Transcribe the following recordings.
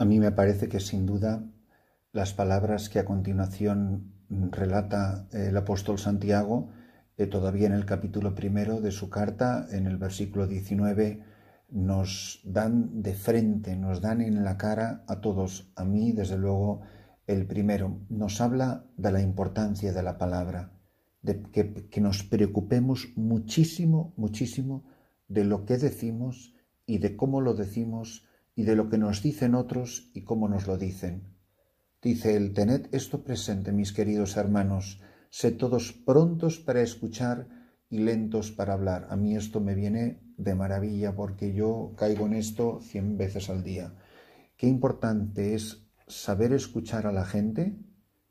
A mí me parece que sin duda las palabras que a continuación relata eh, el apóstol Santiago, eh, todavía en el capítulo primero de su carta, en el versículo 19, nos dan de frente, nos dan en la cara a todos, a mí desde luego el primero, nos habla de la importancia de la palabra, de que nos preocupemos muchísimo, muchísimo de lo que decimos y de cómo lo decimos y de lo que nos dicen otros y cómo nos lo dicen. Dice el tened esto presente, mis queridos hermanos, sed todos prontos para escuchar y lentos para hablar. A mí esto me viene de maravilla porque yo caigo en esto cien veces al día. Qué importante es saber escuchar a la gente,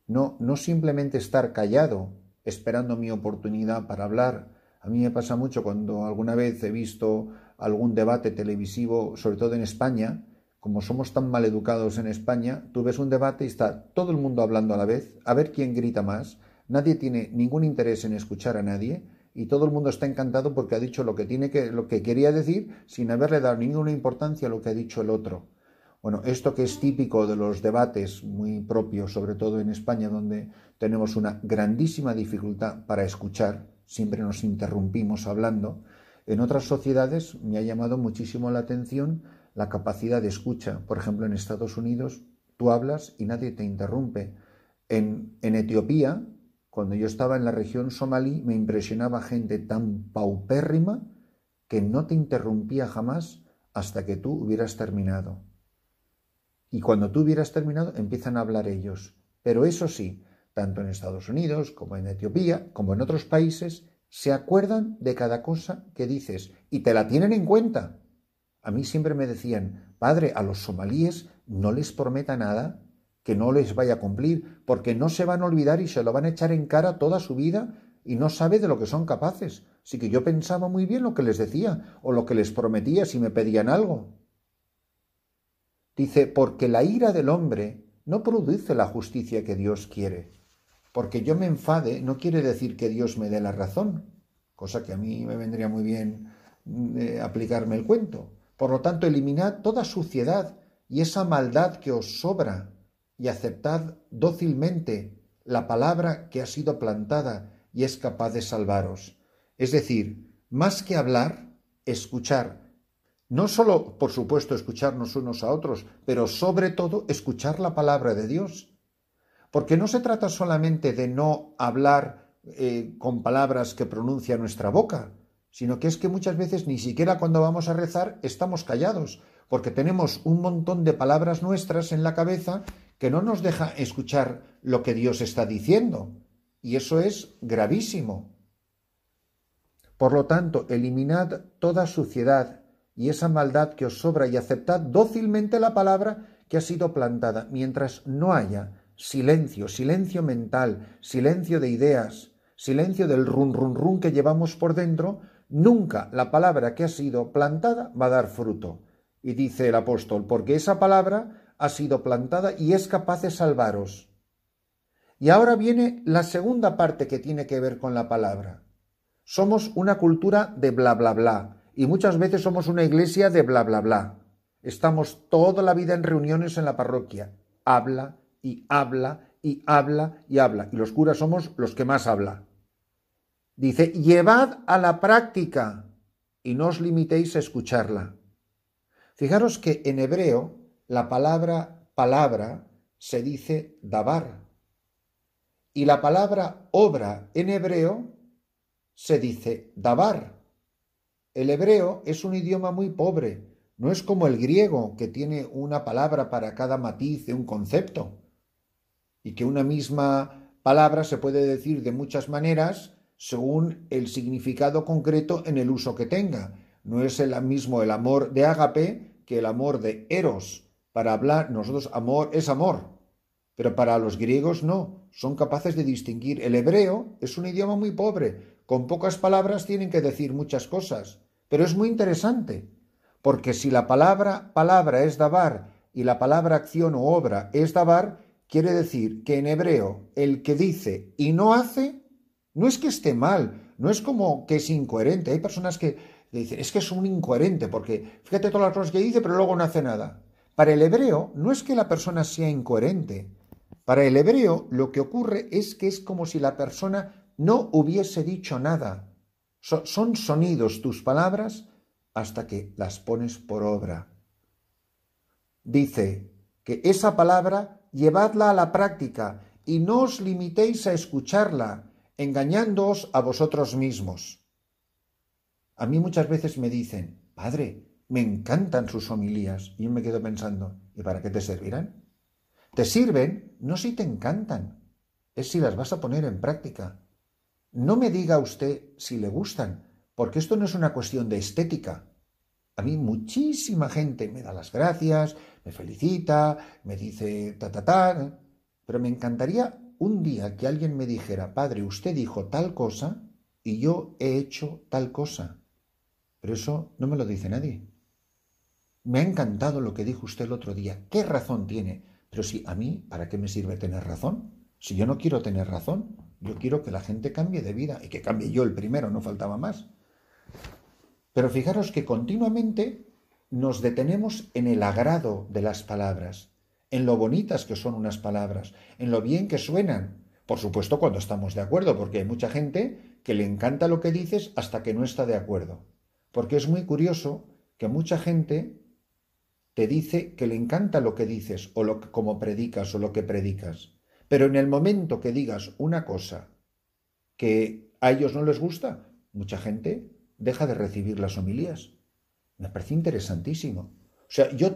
no, no simplemente estar callado esperando mi oportunidad para hablar. A mí me pasa mucho cuando alguna vez he visto algún debate televisivo, sobre todo en España, como somos tan mal educados en España, tú ves un debate y está todo el mundo hablando a la vez, a ver quién grita más, nadie tiene ningún interés en escuchar a nadie y todo el mundo está encantado porque ha dicho lo que tiene lo que quería decir sin haberle dado ninguna importancia a lo que ha dicho el otro. Bueno, esto que es típico de los debates muy propios, sobre todo en España donde tenemos una grandísima dificultad para escuchar, siempre nos interrumpimos hablando en otras sociedades me ha llamado muchísimo la atención la capacidad de escucha. Por ejemplo, en Estados Unidos tú hablas y nadie te interrumpe. En, Etiopía, cuando yo estaba en la región somalí, me impresionaba gente tan paupérrima que no te interrumpía jamás hasta que tú hubieras terminado. Y cuando tú hubieras terminado, empiezan a hablar ellos. Pero eso sí, tanto en Estados Unidos como en Etiopía, como en otros países, se acuerdan de cada cosa que dices y te la tienen en cuenta. A mí siempre me decían, padre, a los somalíes no les prometa nada que no les vaya a cumplir, porque no se van a olvidar y se lo van a echar en cara toda su vida y no sabe de lo que son capaces. Así que yo pensaba muy bien lo que les decía o lo que les prometía si me pedían algo. Dice, porque la ira del hombre no produce la justicia que Dios quiere. Porque yo me enfade no quiere decir que Dios me dé la razón, cosa que a mí me vendría muy bien mm, eh, aplicarme el cuento. Por lo tanto, eliminad toda suciedad y esa maldad que os sobra y aceptad dócilmente la palabra que ha sido plantada y es capaz de salvaros. Es decir, más que hablar, escuchar. No solo, por supuesto, escucharnos unos a otros, pero sobre todo escuchar la palabra de Dios porque no se trata solamente de no hablar eh, con palabras que pronuncia nuestra boca, sino que es que muchas veces ni siquiera cuando vamos a rezar estamos callados, porque tenemos un montón de palabras nuestras en la cabeza que no nos deja escuchar lo que Dios está diciendo. Y eso es gravísimo. Por lo tanto, eliminad toda suciedad y esa maldad que os sobra y aceptad dócilmente la palabra que ha sido plantada, mientras no haya Silencio, silencio mental, silencio de ideas, silencio del run run run que llevamos por dentro, nunca la palabra que ha sido plantada va a dar fruto. Y dice el apóstol, porque esa palabra ha sido plantada y es capaz de salvaros. Y ahora viene la segunda parte que tiene que ver con la palabra. Somos una cultura de bla bla bla y muchas veces somos una iglesia de bla bla bla. Estamos toda la vida en reuniones en la parroquia. Habla, y habla y habla y habla. Y los curas somos los que más habla. Dice, llevad a la práctica y no os limitéis a escucharla. Fijaros que en hebreo la palabra palabra se dice davar y la palabra obra en hebreo se dice dabar. El hebreo es un idioma muy pobre, no es como el griego que tiene una palabra para cada matiz de un concepto y que una misma palabra se puede decir de muchas maneras según el significado concreto en el uso que tenga. No es el mismo el amor de ágape que el amor de eros. Para hablar nosotros amor es amor, pero para los griegos no. Son capaces de distinguir. El hebreo es un idioma muy pobre. Con pocas palabras tienen que decir muchas cosas. Pero es muy interesante, porque si la palabra palabra es dabar y la palabra acción o obra es dabar. Quiere decir que en hebreo el que dice y no hace no es que esté mal, no es como que es incoherente. Hay personas que dicen, es que es un incoherente, porque fíjate todas las cosas que dice, pero luego no hace nada. Para el hebreo no es que la persona sea incoherente. Para el hebreo lo que ocurre es que es como si la persona no hubiese dicho nada. son sonidos tus palabras hasta que las pones por obra. Dice que esa palabra llevadla a la práctica y no os limitéis a escucharla, engañándoos a vosotros mismos. A mí muchas veces me dicen, Padre, me encantan sus homilías. Y yo me quedo pensando, ¿y para qué te servirán? Te sirven no si te encantan, es si las vas a poner en práctica. No me diga usted si le gustan, porque esto no es una cuestión de estética, a mí muchísima gente me da las gracias, me felicita, me dice ta ta ta, eh. pero me encantaría un día que alguien me dijera, padre, usted dijo tal cosa y yo he hecho tal cosa. Pero eso no me lo dice nadie. Me ha encantado lo que dijo usted el otro día. ¿Qué razón tiene? Pero si a mí, ¿para qué me sirve tener razón? Si yo no quiero tener razón, yo quiero que la gente cambie de vida y que cambie yo el primero, no faltaba más. Pero fijaros que continuamente nos detenemos en el agrado de las palabras, en lo bonitas que son unas palabras, en lo bien que suenan. Por supuesto, cuando estamos de acuerdo, porque hay mucha gente que le encanta lo que dices hasta que no está de acuerdo. Porque es muy curioso que mucha gente te dice que le encanta lo que dices o lo como predicas o lo que predicas. Pero en el momento que digas una cosa que a ellos no les gusta, mucha gente deja de recibir las homilías. Me parece interesantísimo. O sea, yo,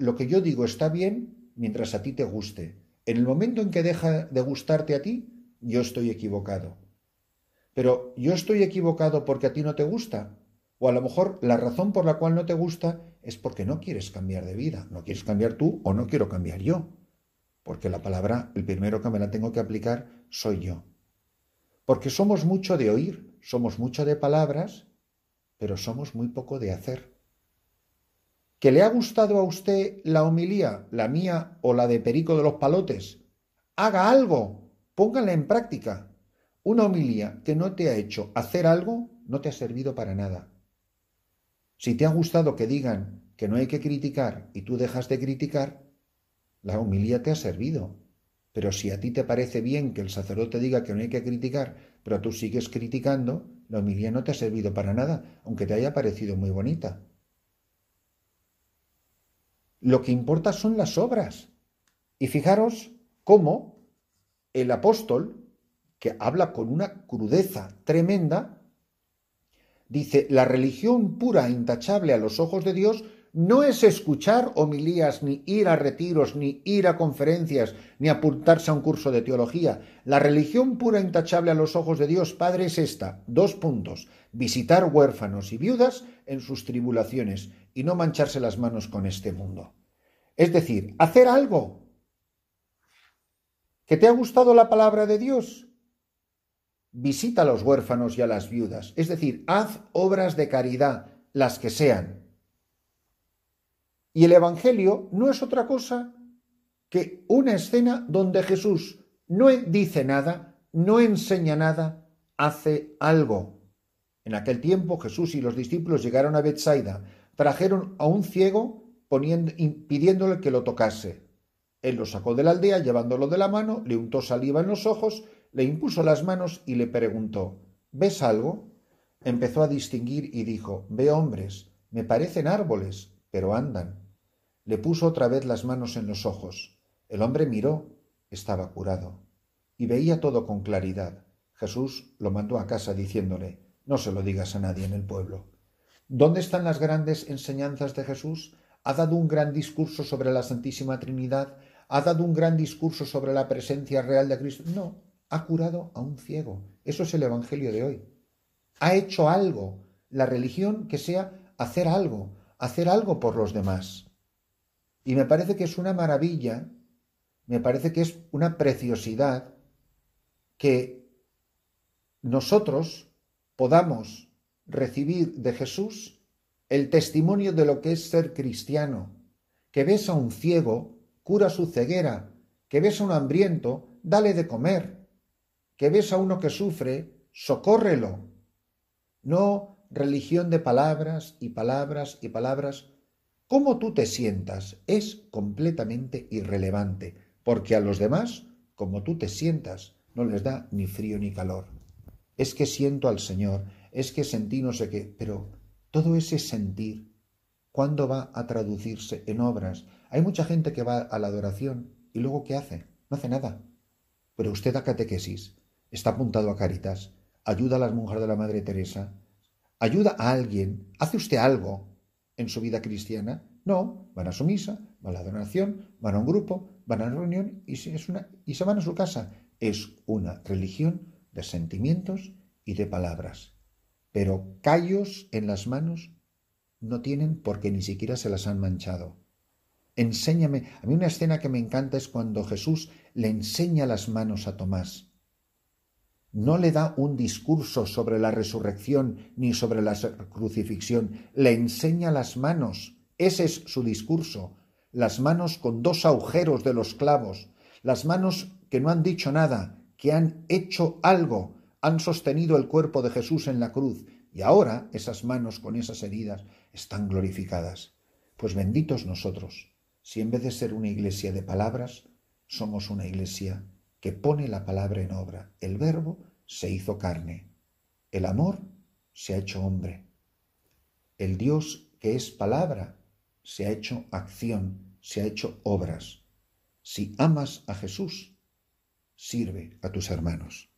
lo que yo digo está bien mientras a ti te guste. En el momento en que deja de gustarte a ti, yo estoy equivocado. Pero yo estoy equivocado porque a ti no te gusta. O a lo mejor la razón por la cual no te gusta es porque no quieres cambiar de vida. No quieres cambiar tú o no quiero cambiar yo. Porque la palabra, el primero que me la tengo que aplicar, soy yo. Porque somos mucho de oír, somos mucho de palabras pero somos muy poco de hacer. ¿Que le ha gustado a usted la homilía, la mía o la de Perico de los Palotes? Haga algo, póngala en práctica. Una homilía que no te ha hecho hacer algo no te ha servido para nada. Si te ha gustado que digan que no hay que criticar y tú dejas de criticar, la homilía te ha servido. Pero si a ti te parece bien que el sacerdote diga que no hay que criticar pero tú sigues criticando, la homilía no te ha servido para nada, aunque te haya parecido muy bonita. Lo que importa son las obras. Y fijaros cómo el apóstol, que habla con una crudeza tremenda, dice, la religión pura e intachable a los ojos de Dios no es escuchar homilías, ni ir a retiros, ni ir a conferencias, ni apuntarse a un curso de teología. La religión pura e intachable a los ojos de Dios Padre es esta. Dos puntos. Visitar huérfanos y viudas en sus tribulaciones y no mancharse las manos con este mundo. Es decir, hacer algo. ¿Que te ha gustado la palabra de Dios? Visita a los huérfanos y a las viudas. Es decir, haz obras de caridad, las que sean y el Evangelio no es otra cosa que una escena donde Jesús no dice nada, no enseña nada, hace algo. En aquel tiempo Jesús y los discípulos llegaron a Bethsaida, trajeron a un ciego poniendo, pidiéndole que lo tocase. Él lo sacó de la aldea llevándolo de la mano, le untó saliva en los ojos, le impuso las manos y le preguntó ¿Ves algo? Empezó a distinguir y dijo ve hombres, me parecen árboles, pero andan le puso otra vez las manos en los ojos. El hombre miró, estaba curado, y veía todo con claridad. Jesús lo mandó a casa diciéndole, no se lo digas a nadie en el pueblo. ¿Dónde están las grandes enseñanzas de Jesús? Ha dado un gran discurso sobre la Santísima Trinidad, ha dado un gran discurso sobre la presencia real de Cristo. No, ha curado a un ciego. Eso es el Evangelio de hoy. Ha hecho algo. La religión que sea hacer algo, hacer algo por los demás. Y me parece que es una maravilla, me parece que es una preciosidad que nosotros podamos recibir de Jesús el testimonio de lo que es ser cristiano, que ves a un ciego, cura su ceguera, que ves a un hambriento, dale de comer, que ves a uno que sufre, socórrelo. No religión de palabras y palabras y palabras, Cómo tú te sientas es completamente irrelevante, porque a los demás, como tú te sientas, no les da ni frío ni calor. Es que siento al Señor, es que sentí no sé qué, pero todo ese sentir, ¿cuándo va a traducirse en obras? Hay mucha gente que va a la adoración y luego ¿qué hace? No hace nada. Pero usted da catequesis, está apuntado a Caritas, ayuda a las monjas de la Madre Teresa, ayuda a alguien, hace usted algo, en su vida cristiana. No, van a su misa, van a la donación, van a un grupo, van a la reunión y y se van a su casa. Es una religión de sentimientos y de palabras. Pero callos en las manos no tienen porque ni siquiera se las han manchado. Enséñame. A mí una escena que me encanta es cuando Jesús le enseña las manos a Tomás no le da un discurso sobre la resurrección ni sobre la crucifixión, le enseña las manos. Ese es su discurso. Las manos con dos agujeros de los clavos, las manos que no han dicho nada, que han hecho algo, han sostenido el cuerpo de Jesús en la cruz, y ahora esas manos con esas heridas están glorificadas. Pues benditos nosotros, si en vez de ser una iglesia de palabras, somos una iglesia que pone la palabra en obra. El verbo se hizo carne. El amor se ha hecho hombre. El Dios que es palabra se ha hecho acción, se ha hecho obras. Si amas a Jesús, sirve a tus hermanos.